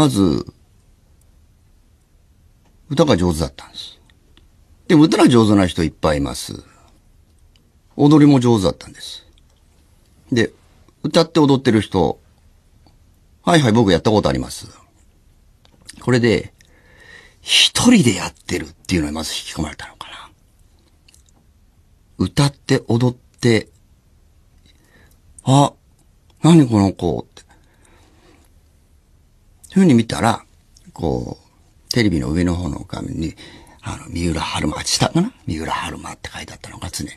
まず、歌が上手だったんです。でも歌が上手な人いっぱいいます。踊りも上手だったんです。で、歌って踊ってる人、はいはい僕やったことあります。これで、一人でやってるっていうのにまず引き込まれたのかな。歌って踊って、あ、何この子、ふうに見たら、こう、テレビの上の方の画面に、あの、三浦春馬、下かな三浦春馬って書いてあったのが常に。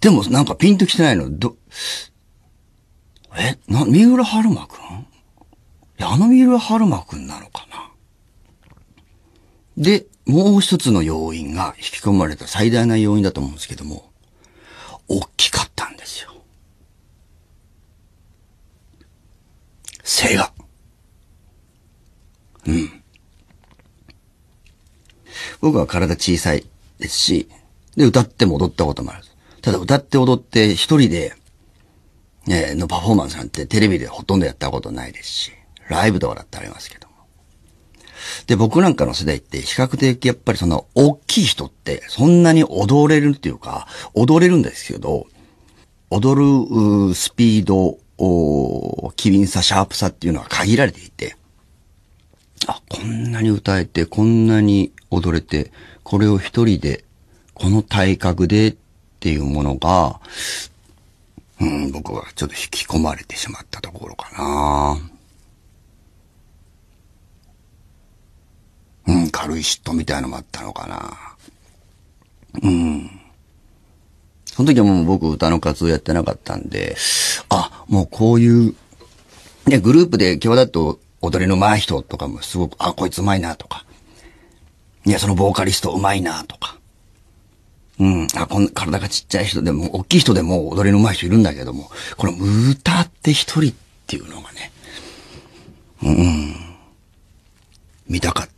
でもなんかピンときてないの、ど、え、な、三浦春馬くんあの三浦春馬くんなのかなで、もう一つの要因が引き込まれた最大な要因だと思うんですけども、大きかったんですよ。背が。うん。僕は体小さいですし、で、歌っても踊ったこともある。ただ歌って踊って一人で、えのパフォーマンスなんてテレビでほとんどやったことないですし、ライブとかだってありますけども。で、僕なんかの世代って比較的やっぱりその大きい人ってそんなに踊れるっていうか、踊れるんですけど、踊るスピード、機敏さ、シャープさっていうのは限られていて、こんなに歌えて、こんなに踊れて、これを一人で、この体格でっていうものが、うん、僕はちょっと引き込まれてしまったところかな。うん、軽い嫉妬みたいのもあったのかな。うん。その時はもう僕歌の活動やってなかったんで、あ、もうこういう、ね、グループで際立って踊りの上手い人とかもすごく、あ、こいつ上手いなとか。いや、そのボーカリスト上手いなとか。うん、あ、こん体がちっちゃい人でも、大きい人でも踊りの上手い人いるんだけども、この歌って一人っていうのがね、うん、見たかっ